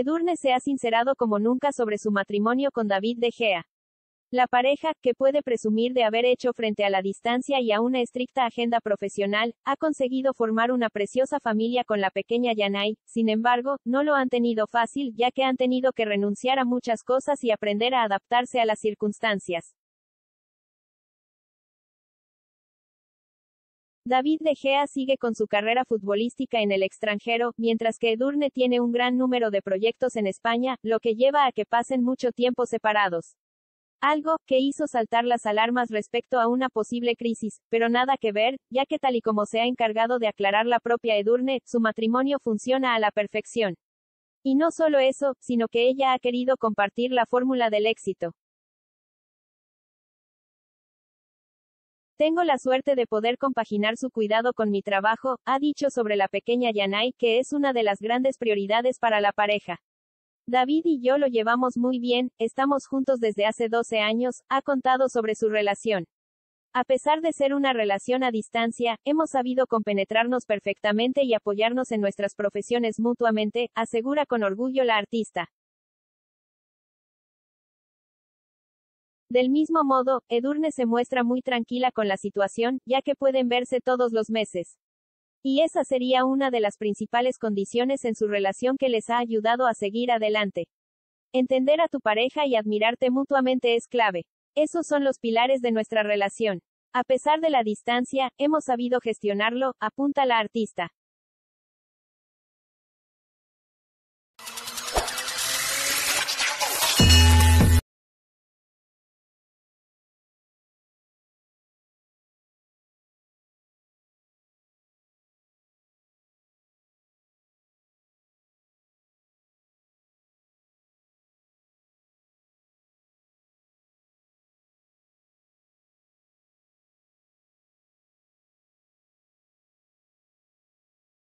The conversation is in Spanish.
Edurne se ha sincerado como nunca sobre su matrimonio con David de Gea. La pareja, que puede presumir de haber hecho frente a la distancia y a una estricta agenda profesional, ha conseguido formar una preciosa familia con la pequeña Yanai, sin embargo, no lo han tenido fácil ya que han tenido que renunciar a muchas cosas y aprender a adaptarse a las circunstancias. David De Gea sigue con su carrera futbolística en el extranjero, mientras que Edurne tiene un gran número de proyectos en España, lo que lleva a que pasen mucho tiempo separados. Algo, que hizo saltar las alarmas respecto a una posible crisis, pero nada que ver, ya que tal y como se ha encargado de aclarar la propia Edurne, su matrimonio funciona a la perfección. Y no solo eso, sino que ella ha querido compartir la fórmula del éxito. Tengo la suerte de poder compaginar su cuidado con mi trabajo, ha dicho sobre la pequeña Yanai que es una de las grandes prioridades para la pareja. David y yo lo llevamos muy bien, estamos juntos desde hace 12 años, ha contado sobre su relación. A pesar de ser una relación a distancia, hemos sabido compenetrarnos perfectamente y apoyarnos en nuestras profesiones mutuamente, asegura con orgullo la artista. Del mismo modo, Edurne se muestra muy tranquila con la situación, ya que pueden verse todos los meses. Y esa sería una de las principales condiciones en su relación que les ha ayudado a seguir adelante. Entender a tu pareja y admirarte mutuamente es clave. Esos son los pilares de nuestra relación. A pesar de la distancia, hemos sabido gestionarlo, apunta la artista.